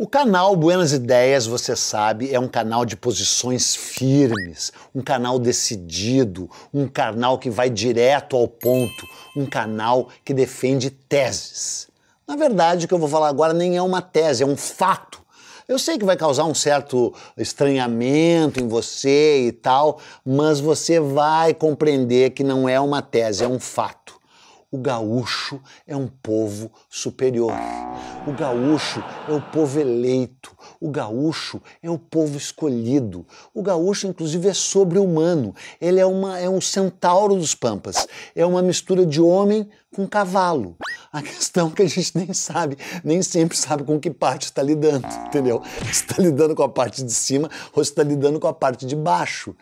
O canal Buenas Ideias, você sabe, é um canal de posições firmes, um canal decidido, um canal que vai direto ao ponto, um canal que defende teses. Na verdade, o que eu vou falar agora nem é uma tese, é um fato. Eu sei que vai causar um certo estranhamento em você e tal, mas você vai compreender que não é uma tese, é um fato. O gaúcho é um povo superior. O gaúcho é o povo eleito. O gaúcho é o povo escolhido. O gaúcho, inclusive, é sobre-humano. Ele é, uma, é um centauro dos Pampas. É uma mistura de homem com cavalo. A questão é que a gente nem sabe, nem sempre sabe com que parte está lidando, entendeu? Se está lidando com a parte de cima ou se está lidando com a parte de baixo.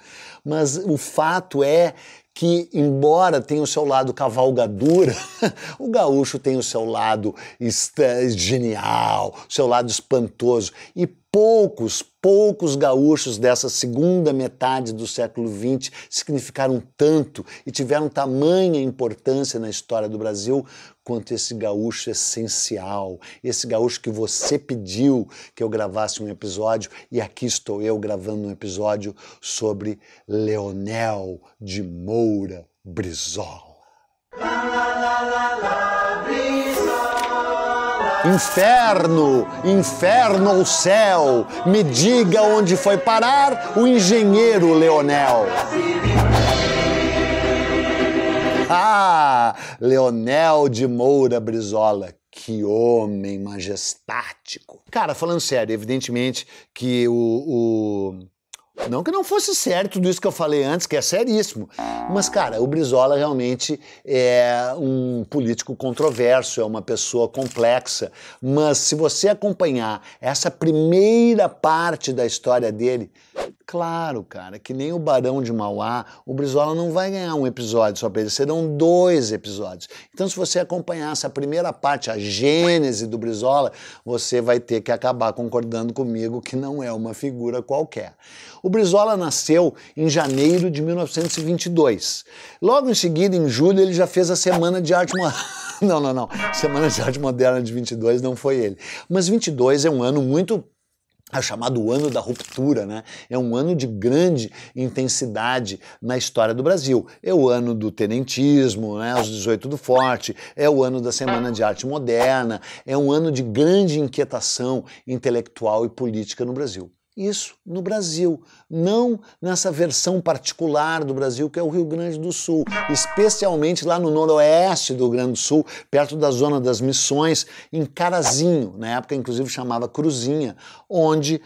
Mas o fato é que, embora tenha o seu lado cavalgadura, o gaúcho tem o seu lado genial, o seu lado espantoso. E poucos, poucos gaúchos dessa segunda metade do século XX significaram tanto e tiveram tamanha importância na história do Brasil quanto esse gaúcho essencial, esse gaúcho que você pediu que eu gravasse um episódio e aqui estou eu gravando um episódio sobre Leonel de Moura Brizola. Inferno, inferno ou céu, me diga onde foi parar o engenheiro Leonel. Ah, Leonel de Moura Brizola. Que homem majestático. Cara, falando sério, evidentemente que o, o não que não fosse sério tudo isso que eu falei antes, que é seríssimo. Mas, cara, o Brizola realmente é um político controverso, é uma pessoa complexa. Mas se você acompanhar essa primeira parte da história dele, claro, cara, que nem o Barão de Mauá, o Brizola não vai ganhar um episódio só pra ele, serão dois episódios. Então, se você acompanhar essa primeira parte, a gênese do Brizola, você vai ter que acabar concordando comigo que não é uma figura qualquer. O Brizola nasceu em janeiro de 1922. Logo em seguida, em julho, ele já fez a Semana de Arte Moderna. Não, não, não. Semana de Arte Moderna de 22 não foi ele. Mas 22 é um ano muito é chamado ano da ruptura, né? É um ano de grande intensidade na história do Brasil. É o ano do tenentismo, né? Os 18 do Forte, é o ano da Semana de Arte Moderna, é um ano de grande inquietação intelectual e política no Brasil isso no Brasil, não nessa versão particular do Brasil que é o Rio Grande do Sul, especialmente lá no noroeste do Rio Grande do Sul, perto da zona das Missões, em Carazinho, na época inclusive chamava Cruzinha, onde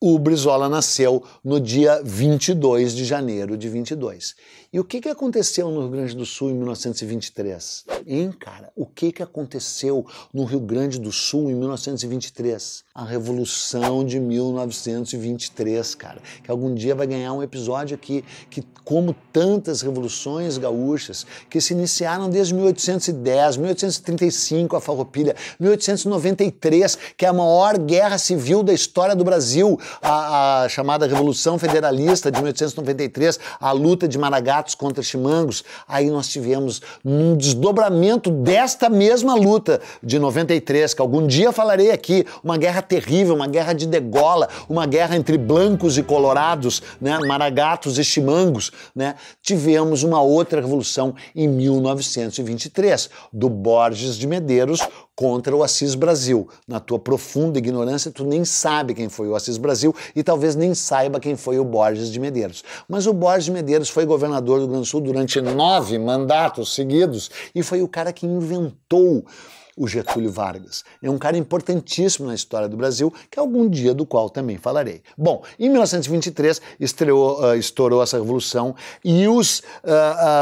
o Brizola nasceu no dia 22 de janeiro de 22. E o que, que aconteceu no Rio Grande do Sul em 1923? hein, cara? O que, que aconteceu no Rio Grande do Sul em 1923? A Revolução de 1923, cara. Que algum dia vai ganhar um episódio aqui, que, como tantas revoluções gaúchas, que se iniciaram desde 1810, 1835, a Farroupilha, 1893, que é a maior guerra civil da história do Brasil, a, a chamada Revolução Federalista de 1893, a luta de Maragatos contra Chimangos. Aí nós tivemos um desdobramento lançamento desta mesma luta de 93, que algum dia falarei aqui, uma guerra terrível, uma guerra de degola, uma guerra entre blancos e colorados, né, maragatos e chimangos, né, tivemos uma outra revolução em 1923, do Borges de Medeiros contra o Assis Brasil. Na tua profunda ignorância, tu nem sabe quem foi o Assis Brasil e talvez nem saiba quem foi o Borges de Medeiros. Mas o Borges de Medeiros foi governador do Rio Grande do Sul durante nove mandatos seguidos e foi o cara que inventou o Getúlio Vargas. É um cara importantíssimo na história do Brasil, que algum dia do qual também falarei. Bom, em 1923 estreou, uh, estourou essa revolução e os.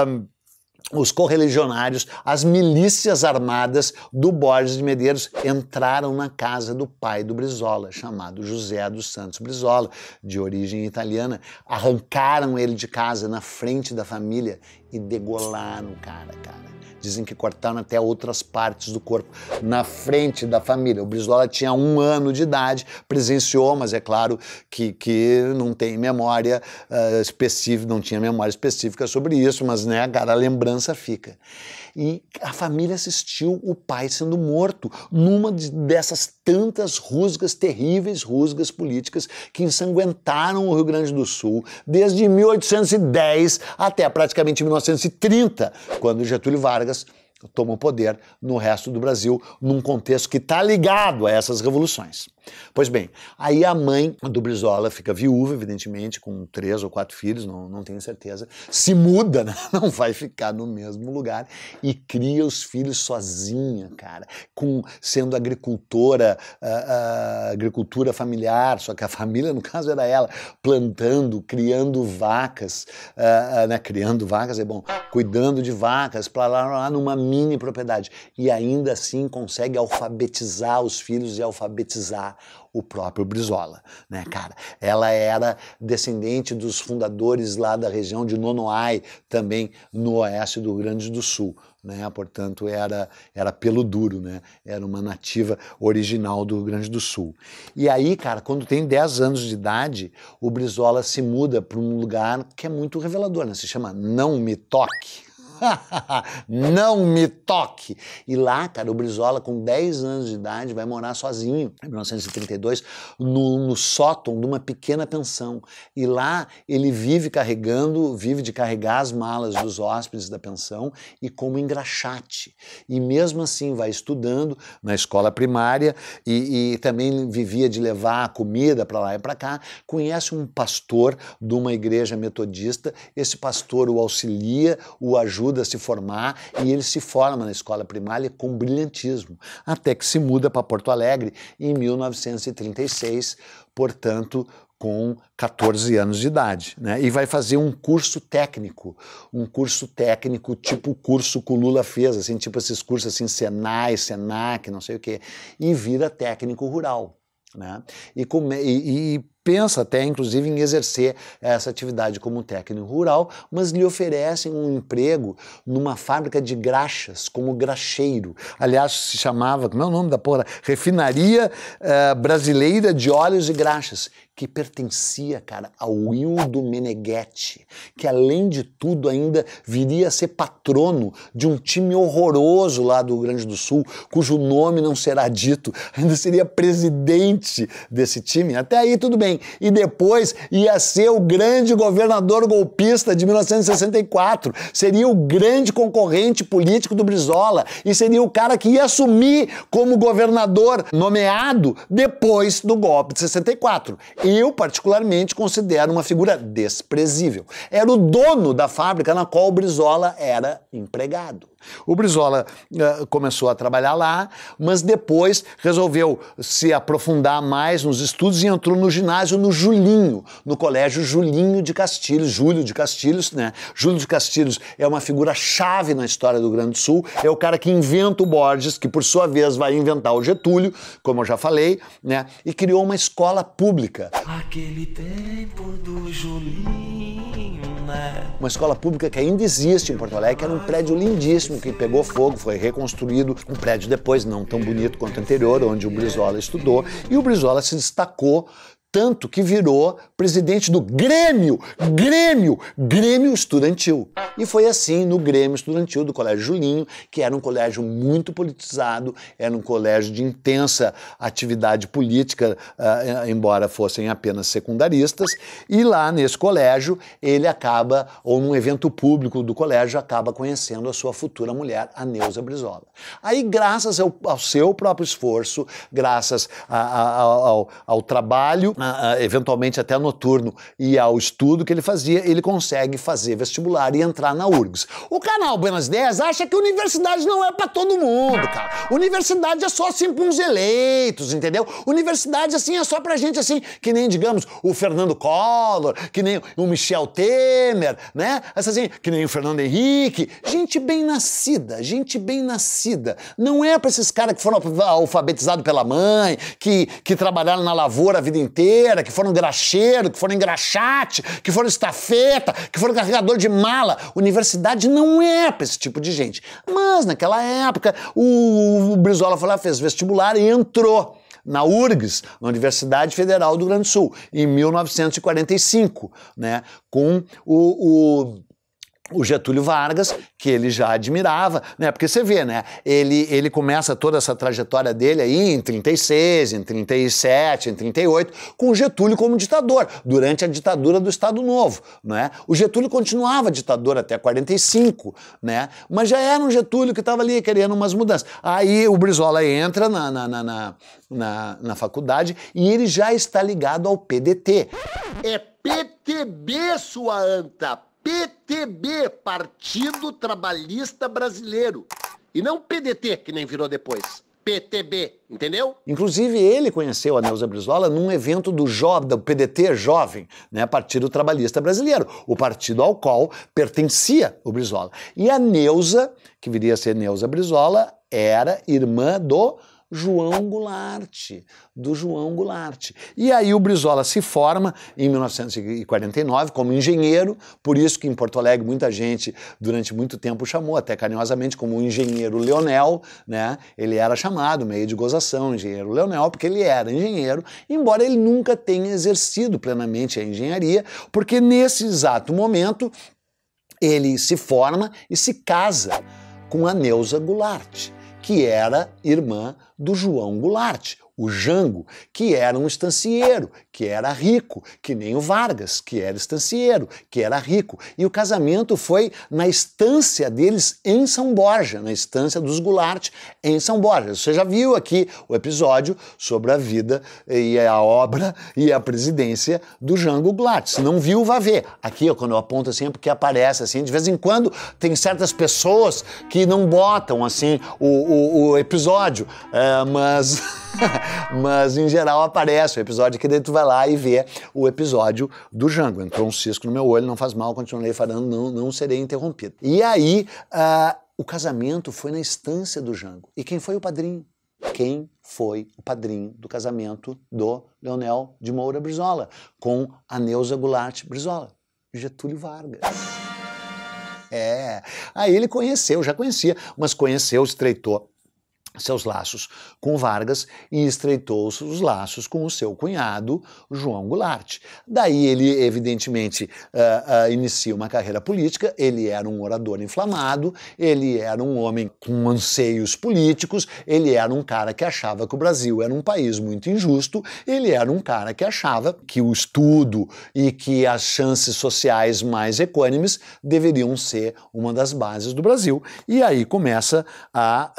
Uh, uh, os correligionários, as milícias armadas do Borges de Medeiros entraram na casa do pai do Brizola, chamado José dos Santos Brizola, de origem italiana. Arrancaram ele de casa na frente da família e degolaram o cara, cara. Dizem que cortaram até outras partes do corpo na frente da família. O Brizola tinha um ano de idade, presenciou, mas é claro que, que não tem memória uh, específica, não tinha memória específica sobre isso, mas né, cara, lembrando lembrança fica. E a família assistiu o pai sendo morto numa dessas tantas rusgas, terríveis rusgas políticas que ensanguentaram o Rio Grande do Sul desde 1810 até praticamente 1930, quando Getúlio Vargas toma o poder no resto do Brasil, num contexto que está ligado a essas revoluções. Pois bem, aí a mãe do Brizola fica viúva, evidentemente, com três ou quatro filhos, não, não tenho certeza, se muda, né? não vai ficar no mesmo lugar e cria os filhos sozinha, cara, com sendo agricultora, a, ah, a ah, agricultura familiar, só que a família, no caso, era ela, plantando, criando vacas, a, ah, né? criando vacas, é bom, cuidando de vacas, para lá, lá numa mini propriedade. E ainda assim consegue alfabetizar os filhos e alfabetizar o próprio Brizola, né, cara? Ela era descendente dos fundadores lá da região de Nonoai, também no oeste do Rio Grande do Sul, né? Portanto, era era pelo duro, né? Era uma nativa original do Rio Grande do Sul. E aí, cara, quando tem 10 anos de idade, o Brizola se muda para um lugar que é muito revelador, né? Se chama Não Me Toque. não me toque. E lá, cara, o Brizola, com 10 anos de idade, vai morar sozinho, em 1932, no, no sótão de uma pequena pensão. E lá ele vive carregando, vive de carregar as malas dos hóspedes da pensão e como engraxate. E mesmo assim vai estudando na escola primária e, e também vivia de levar comida para lá e para cá. Conhece um pastor de uma igreja metodista, esse pastor o auxilia, o ajuda ajuda se formar e ele se forma na escola primária com brilhantismo, até que se muda para Porto Alegre em 1936, portanto, com 14 anos de idade, né? E vai fazer um curso técnico, um curso técnico tipo o curso que o Lula fez, assim, tipo esses cursos assim, Senai, Senac, não sei o quê, e vira técnico rural. Né? E, come, e, e, pensa até, inclusive, em exercer essa atividade como técnico rural, mas lhe oferecem um emprego numa fábrica de graxas, como graxeiro. Aliás, se chamava, como é o nome da porra? Refinaria uh, Brasileira de Óleos e Graxas, que pertencia, cara, a Wildo Meneghetti, que além de tudo ainda viria a ser patrono de um time horroroso lá do Rio Grande do Sul, cujo nome não será dito, ainda seria presidente desse time. Até aí tudo bem. E depois ia ser o grande governador golpista de 1964, seria o grande concorrente político do Brizola e seria o cara que ia assumir como governador nomeado depois do golpe de 64 eu particularmente considero uma figura desprezível. Era o dono da fábrica na qual o Brizola era empregado. O Brizola uh, começou a trabalhar lá, mas depois resolveu se aprofundar mais nos estudos e entrou no ginásio no Julinho, no colégio Julinho de Castilhos, Júlio de Castilhos, né? Júlio de Castilhos é uma figura chave na história do Grande Sul, é o cara que inventa o Borges, que por sua vez vai inventar o Getúlio, como eu já falei, né? E criou uma escola pública. Aquele tempo do Julinho né? Uma escola pública que ainda existe em Porto Alegre, era um prédio lindíssimo que pegou fogo, foi reconstruído. Um prédio depois não tão bonito quanto o anterior, onde o Brizola estudou. E o Brizola se destacou tanto que virou presidente do Grêmio, Grêmio, Grêmio Estudantil. E foi assim no Grêmio Estudantil do Colégio Julinho, que era um colégio muito politizado, era um colégio de intensa atividade política, uh, embora fossem apenas secundaristas, e lá nesse colégio ele acaba, ou num evento público do colégio, acaba conhecendo a sua futura mulher, a Neuza Brizola. Aí, graças ao, ao seu próprio esforço, graças a, a, ao, ao trabalho, eventualmente até noturno e ao estudo que ele fazia, ele consegue fazer vestibular e entrar na URGS. O canal Buenas 10 acha que universidade não é para todo mundo, cara. Universidade é só assim para uns eleitos, entendeu? Universidade assim é só pra gente assim, que nem digamos o Fernando Collor, que nem o Michel Temer, né? assim, que nem o Fernando Henrique, gente bem nascida, gente bem nascida. Não é para esses caras que foram alfabetizados pela mãe, que que trabalharam na lavoura a vida inteira que foram graxeiro, que foram engraxate, que foram estafeta, que foram carregador de mala. Universidade não é para esse tipo de gente. Mas naquela época, o, o Brizola foi lá, fez vestibular e entrou na URGS, na Universidade Federal do Rio Grande do Sul, em 1945, né, com o, o o Getúlio Vargas, que ele já admirava, né? Porque você vê, né? Ele, ele começa toda essa trajetória dele aí em 36, em 37, em 38, com o Getúlio como ditador, durante a ditadura do Estado Novo, né? O Getúlio continuava ditador até 45, né? Mas já era um Getúlio que estava ali querendo umas mudanças. Aí o Brizola entra na, na, na, na, na, na faculdade e ele já está ligado ao PDT. É PTB, sua anta! PTB, Partido Trabalhista Brasileiro. E não PDT, que nem virou depois. PTB, entendeu? Inclusive, ele conheceu a Neuza Brizola num evento do, jo, do PDT Jovem, né, Partido Trabalhista Brasileiro, o partido ao qual pertencia o Brizola. E a Neuza, que viria a ser Neuza Brizola, era irmã do João Goulart, do João Goulart. E aí o Brizola se forma em 1949 como engenheiro, por isso que em Porto Alegre muita gente durante muito tempo chamou, até carinhosamente, como engenheiro Leonel, né? Ele era chamado, meio de gozação, engenheiro Leonel, porque ele era engenheiro, embora ele nunca tenha exercido plenamente a engenharia, porque nesse exato momento ele se forma e se casa com a Neuza Goulart que era irmã do João Goulart, o Jango, que era um estancieiro, que era rico, que nem o Vargas, que era estancieiro, que era rico. E o casamento foi na estância deles em São Borja, na estância dos Goulart em São Borja. Você já viu aqui o episódio sobre a vida eh, e a obra e a presidência do Jango Goulart. Se não viu, vá ver. Aqui, ó, quando eu aponto assim, é porque aparece assim. De vez em quando tem certas pessoas que não botam assim o, o, o episódio, é, mas. Mas, em geral, aparece o episódio que daí tu vai lá e vê o episódio do Django. Entrou um cisco no meu olho, não faz mal, continuei falando, não, não serei interrompido. E aí, uh, o casamento foi na estância do Django. E quem foi o padrinho? Quem foi o padrinho do casamento do Leonel de Moura Brizola com a Neuza Goulart Brizola? Getúlio Vargas. É. Aí ele conheceu, já conhecia, mas conheceu, estreitou seus laços com Vargas e estreitou os laços com o seu cunhado, João Goulart. Daí ele, evidentemente, uh, uh, inicia uma carreira política, ele era um orador inflamado, ele era um homem com anseios políticos, ele era um cara que achava que o Brasil era um país muito injusto, ele era um cara que achava que o estudo e que as chances sociais mais equânimes deveriam ser uma das bases do Brasil. E aí começa a,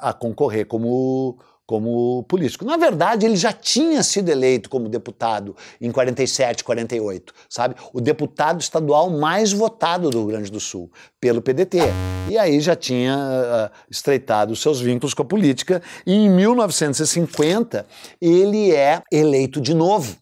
a, a concorrer como, como político. Na verdade, ele já tinha sido eleito como deputado em 47, 48, sabe? O deputado estadual mais votado do Rio Grande do Sul pelo PDT. E aí já tinha uh, estreitado seus vínculos com a política e em 1950 ele é eleito de novo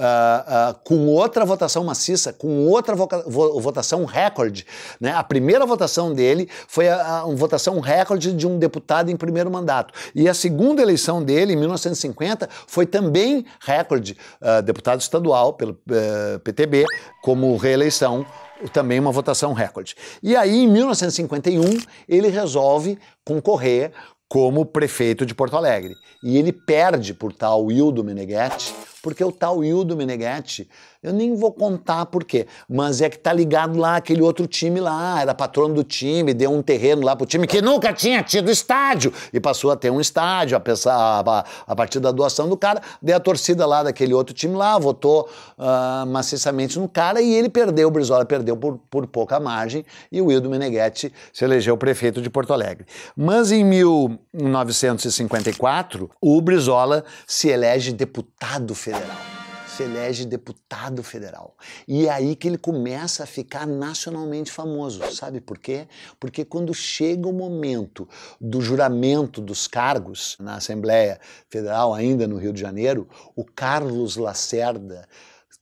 uh, uh, com outra votação maciça, com outra vo votação recorde. Né? A primeira votação dele foi a, a votação recorde de um deputado em primeiro mandato. E a segunda eleição dele, em 1950, foi também recorde, uh, deputado estadual pelo eh, PTB, como reeleição também uma votação recorde. E aí, em 1951, ele resolve concorrer como prefeito de Porto Alegre. E ele perde por tal Wildo Meneghetti, porque é o tal Hildo Meneghetti, eu nem vou contar por quê, mas é que tá ligado lá aquele outro time lá, era patrono do time, deu um terreno lá pro time que nunca tinha tido estádio e passou a ter um estádio, a, a, a partir da doação do cara, deu a torcida lá daquele outro time lá votou uh, maciçamente no cara e ele perdeu, o Brizola perdeu por, por pouca margem e o Hildo Meneghetti se elegeu prefeito de Porto Alegre. Mas em 1954, o Brizola se elege deputado federal federal, se elege deputado federal. E é aí que ele começa a ficar nacionalmente famoso. Sabe por quê? Porque quando chega o momento do juramento dos cargos na Assembleia Federal, ainda no Rio de Janeiro, o Carlos Lacerda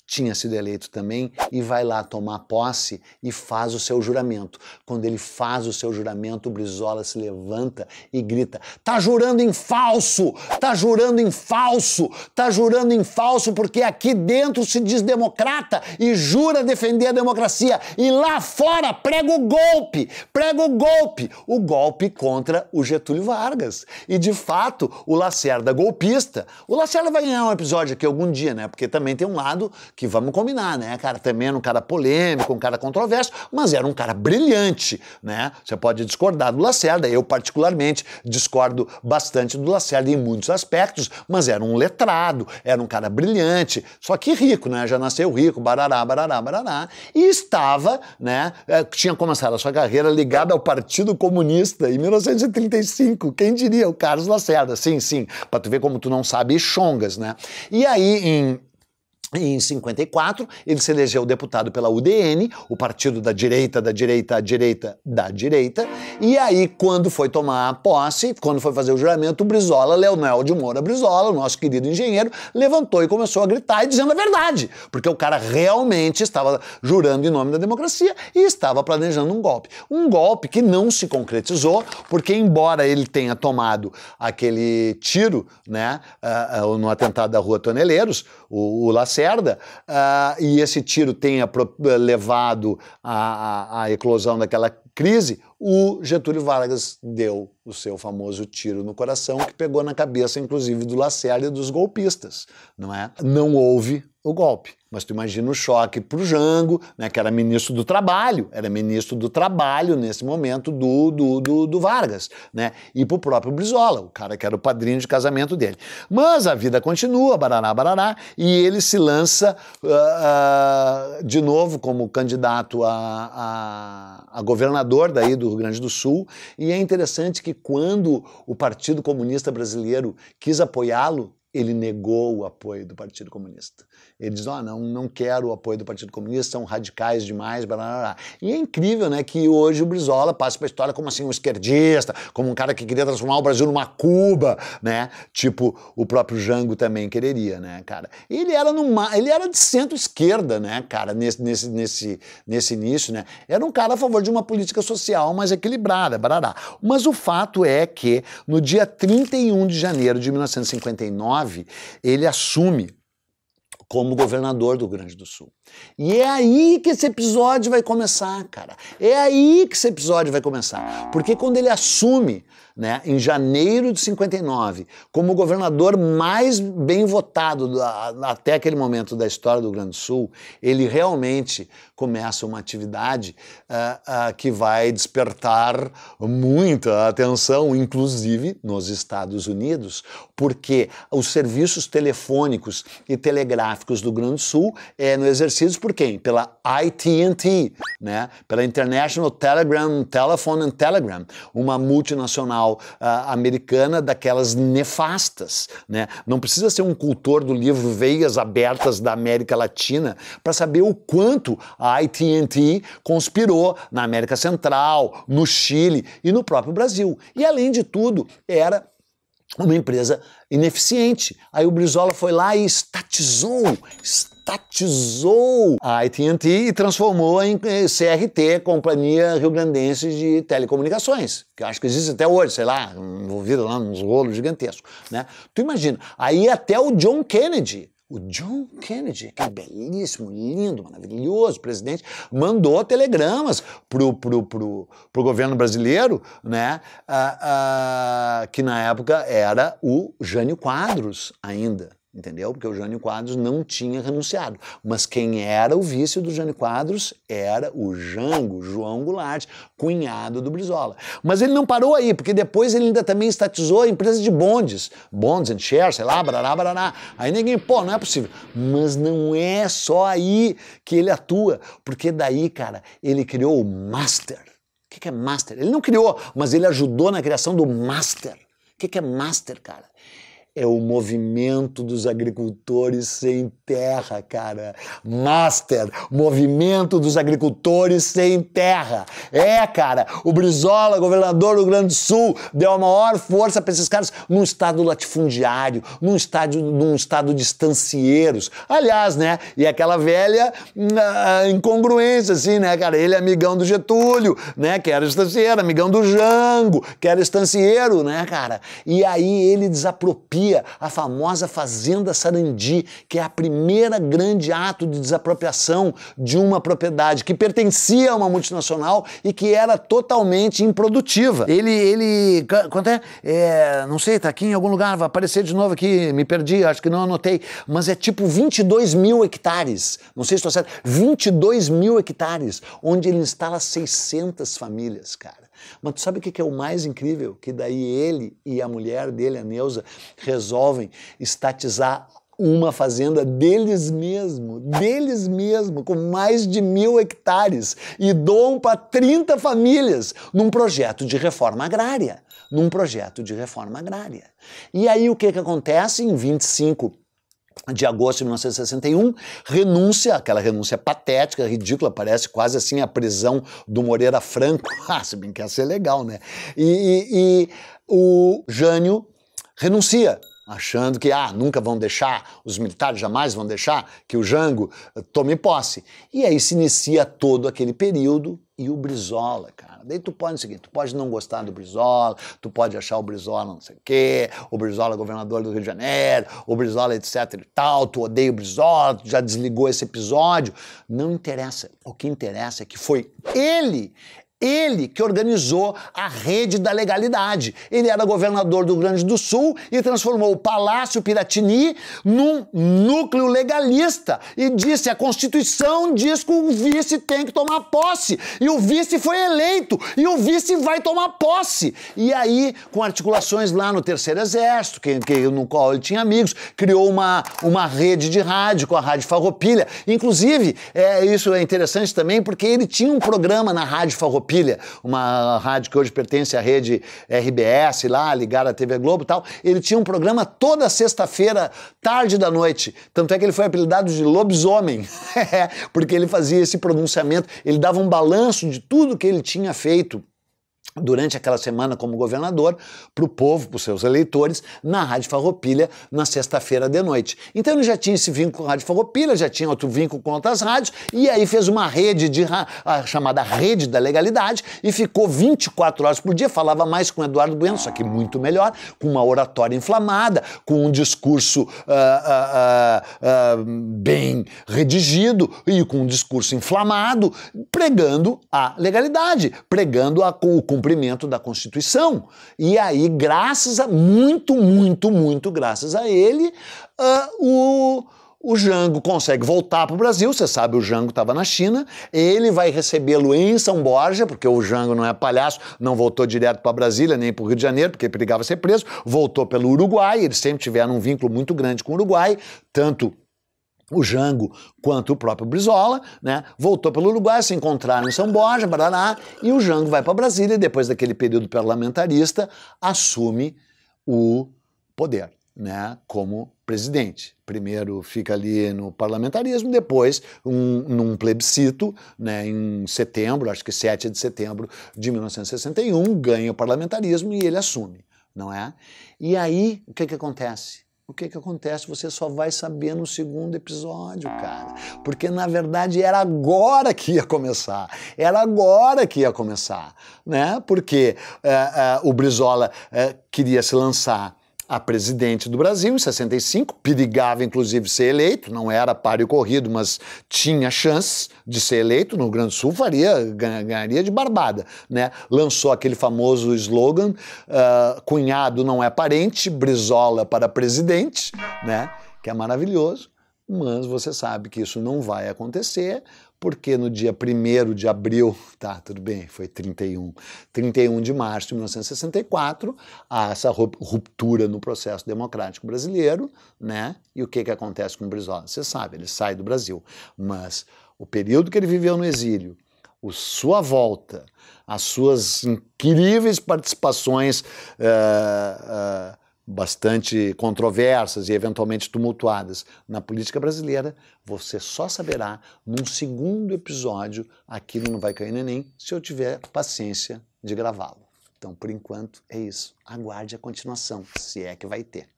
tinha sido eleito também e vai lá tomar posse e faz o seu juramento. Quando ele faz o seu juramento, o Brizola se levanta e grita: "Tá jurando em falso! Tá jurando em falso! Tá jurando em falso porque aqui dentro se diz democrata e jura defender a democracia e lá fora prega o golpe, prega o golpe, o golpe contra o Getúlio Vargas". E de fato, o Lacerda golpista, o Lacerda vai ganhar um episódio aqui algum dia, né? Porque também tem um lado que vamos combinar, né, cara? Também era um cara polêmico, um cara controverso, mas era um cara brilhante, né? Você pode discordar do Lacerda, eu particularmente discordo bastante do Lacerda em muitos aspectos, mas era um letrado, era um cara brilhante, só que rico, né? Já nasceu rico, barará, barará, barará, e estava, né? É, tinha começado a sua carreira ligada ao Partido Comunista em 1935, quem diria? O Carlos Lacerda, sim, sim, para tu ver como tu não sabe chongas, né? E aí, em em 54, ele se elegeu deputado pela UDN, o partido da direita, da direita, da direita, da direita. E aí, quando foi tomar posse, quando foi fazer o juramento, o Brizola, Leonel de Moura Brizola, o nosso querido engenheiro, levantou e começou a gritar e dizendo a verdade, porque o cara realmente estava jurando em nome da democracia e estava planejando um golpe. Um golpe que não se concretizou, porque embora ele tenha tomado aquele tiro, né, uh, uh, no atentado da Rua Toneleiros, o, o Lacerda, uh, e esse tiro tenha levado à eclosão daquela crise, o Getúlio Vargas deu o seu famoso tiro no coração, que pegou na cabeça, inclusive, do Lacerda e dos golpistas, não é? Não houve o golpe. Mas tu imagina o choque para o Jango, né, que era ministro do Trabalho, era ministro do Trabalho nesse momento do, do, do, do Vargas, né? E para o próprio Brizola, o cara que era o padrinho de casamento dele. Mas a vida continua, barará, barará, e ele se lança uh, uh, de novo como candidato a, a, a governador governador daí do Rio Grande do Sul, e é interessante que quando o Partido Comunista Brasileiro quis apoiá-lo, ele negou o apoio do Partido Comunista. Ele diz: ó, oh, ah, não, não quero o apoio do Partido Comunista, são radicais demais, blá, blá, blá. E é incrível, né, que hoje o Brizola passa para a história como assim um esquerdista, como um cara que queria transformar o Brasil numa Cuba, né? Tipo o próprio Jango também quereria, né, cara? Ele era numa, ele era de centro-esquerda, né, cara, nesse, nesse, nesse, nesse início, né? Era um cara a favor de uma política social mais equilibrada, barará. Mas o fato é que no dia 31 de janeiro de 1959, ele assume como governador do Rio Grande do Sul. E é aí que esse episódio vai começar, cara. É aí que esse episódio vai começar. Porque quando ele assume, né, em janeiro de 59, como o governador mais bem votado da, até aquele momento da história do Rio Grande do Sul, ele realmente começa uma atividade uh, uh, que vai despertar muita atenção, inclusive nos Estados Unidos, porque os serviços telefônicos e telegráficos do Rio Grande do Sul é no exercício fornecidos por quem? Pela AT&T, né? Pela International Telegram, Telephone and Telegram, uma multinacional uh, americana daquelas nefastas, né? Não precisa ser um cultor do livro Veias Abertas da América Latina para saber o quanto a AT&T conspirou na América Central, no Chile e no próprio Brasil. E além de tudo, era uma empresa ineficiente. Aí o Brizola foi lá e estatizou, estatizou a AT&T e transformou em eh, CRT, Companhia Rio Grandense de Telecomunicações, que acho que existe até hoje, sei lá, envolvida lá nos rolos gigantescos, né? Tu imagina, aí até o John Kennedy o John Kennedy, que é belíssimo, lindo, maravilhoso presidente, mandou telegramas pro, pro, pro, pro governo brasileiro, né? Ah, ah, que na época era o Jânio Quadros ainda, entendeu? Porque o Jânio Quadros não tinha renunciado. Mas quem era o vice do Jânio Quadros era o Jango, João Goulart, cunhado do Brizola. Mas ele não parou aí, porque depois ele ainda também estatizou a empresa de bondes, bonds and shares sei lá, barará, barará. Aí ninguém, pô, não é possível. Mas não é só aí que ele atua, porque daí, cara, ele criou o Master. O que é Master? Ele não criou, mas ele ajudou na criação do Master. O que é Master, cara? é o movimento dos agricultores sem terra, cara. Master, movimento dos agricultores sem terra. É, cara, o Brizola, governador do Rio Grande do Sul, deu a maior força para esses caras num estado latifundiário, num estado, num estado de estancieiros. Aliás, né, e aquela velha uh, incongruência, assim, né, cara, ele é amigão do Getúlio, né, que era estancieiro, amigão do Jango, que era estancieiro, né, cara. E aí ele desapropria a famosa Fazenda Sarandi, que é a primeira grande ato de desapropriação de uma propriedade que pertencia a uma multinacional e que era totalmente improdutiva. Ele, ele, quanto é? é não sei, tá aqui em algum lugar, vai aparecer de novo aqui, me perdi, acho que não anotei, mas é tipo 22 mil hectares, não sei se estou certo, 22 mil hectares, onde ele instala 600 famílias, cara. Mas tu sabe o que é o mais incrível? Que daí ele e a mulher dele, a Neuza, resolvem estatizar uma fazenda deles mesmo, deles mesmo, com mais de mil hectares e doam para 30 famílias num projeto de reforma agrária, num projeto de reforma agrária. E aí o que, que acontece em 25 de agosto de 1961, renúncia, aquela renúncia patética, ridícula, parece quase assim a prisão do Moreira Franco. Ah, se bem que ia ser legal, né? E, e, e o Jânio renuncia achando que ah, nunca vão deixar, os militares jamais vão deixar que o Jango eh, tome posse. E aí se inicia todo aquele período e o Brizola, cara. Daí tu pode é o seguinte, tu pode não gostar do Brizola, tu pode achar o Brizola não sei o quê, o Brizola governador do Rio de Janeiro, o Brizola etc e tal, tu odeia o Brizola, tu já desligou esse episódio. Não interessa. O que interessa é que foi ele ele que organizou a rede da legalidade. Ele era governador do Rio Grande do Sul e transformou o Palácio Piratini num núcleo legalista e disse: a Constituição diz que o vice tem que tomar posse. E o vice foi eleito e o vice vai tomar posse. E aí, com articulações lá no Terceiro Exército, que, que, no qual ele tinha amigos, criou uma, uma rede de rádio com a Rádio Farroupilha. Inclusive, é, isso é interessante também porque ele tinha um programa na Rádio Farroupilha uma rádio que hoje pertence à rede RBS lá, ligada à TV Globo e tal. Ele tinha um programa toda sexta-feira, tarde da noite. Tanto é que ele foi apelidado de lobisomem, porque ele fazia esse pronunciamento, ele dava um balanço de tudo que ele tinha feito durante aquela semana como governador, para o povo, para os seus eleitores, na Rádio Farroupilha, na sexta-feira de noite. Então ele já tinha esse vínculo com a Rádio Farroupilha, já tinha outro vínculo com outras rádios, e aí fez uma rede, de a chamada Rede da Legalidade, e ficou 24 horas por dia, falava mais com Eduardo Bueno, só que muito melhor, com uma oratória inflamada, com um discurso uh, uh, uh, bem redigido e com um discurso inflamado, pregando a legalidade, pregando a, o cumprimento cumprimento da Constituição. E aí, graças a muito, muito, muito graças a ele, uh, o o Jango consegue voltar para o Brasil, você sabe, o Jango estava na China, ele vai recebê-lo em São Borja, porque o Jango não é palhaço, não voltou direto para Brasília nem para o Rio de Janeiro, porque perigava ser preso, voltou pelo Uruguai, eles sempre tiveram um vínculo muito grande com o Uruguai, tanto o Jango quanto o próprio Brizola, né? Voltou pelo Uruguai, se encontraram em São Borja, Paraná, e o Jango vai para Brasília e depois daquele período parlamentarista assume o poder, né? Como presidente. Primeiro fica ali no parlamentarismo, depois um, num plebiscito, né, em setembro, acho que 7 de setembro de 1961, ganha o parlamentarismo e ele assume, não é? E aí, o que que acontece? O que que acontece? Você só vai saber no segundo episódio, cara. Porque na verdade era agora que ia começar. Era agora que ia começar, né? Porque é, é, o Brizola é, queria se lançar a presidente do Brasil em 65, perigava inclusive ser eleito, não era páreo corrido, mas tinha chance de ser eleito, no Rio Grande do Sul faria, ganharia de barbada, né? Lançou aquele famoso slogan, uh, cunhado não é parente, Brizola para presidente, né? Que é maravilhoso, mas você sabe que isso não vai acontecer, porque no dia 1 de abril, tá, tudo bem, foi 31, 31 de março de 1964, há essa ruptura no processo democrático brasileiro, né? E o que que acontece com o Brizola? Você sabe, ele sai do Brasil, mas o período que ele viveu no exílio, o sua volta, as suas incríveis participações uh, uh, bastante controversas e eventualmente tumultuadas na política brasileira, você só saberá num segundo episódio aqui no Não Vai Cair Neném, se eu tiver paciência de gravá-lo. Então, por enquanto, é isso. Aguarde a continuação, se é que vai ter.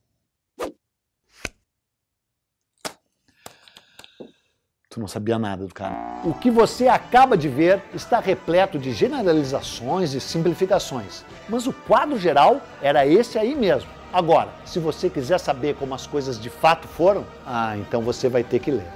Tu não sabia nada do cara. O que você acaba de ver está repleto de generalizações e simplificações, mas o quadro geral era esse aí mesmo. Agora, se você quiser saber como as coisas de fato foram, ah, então você vai ter que ler.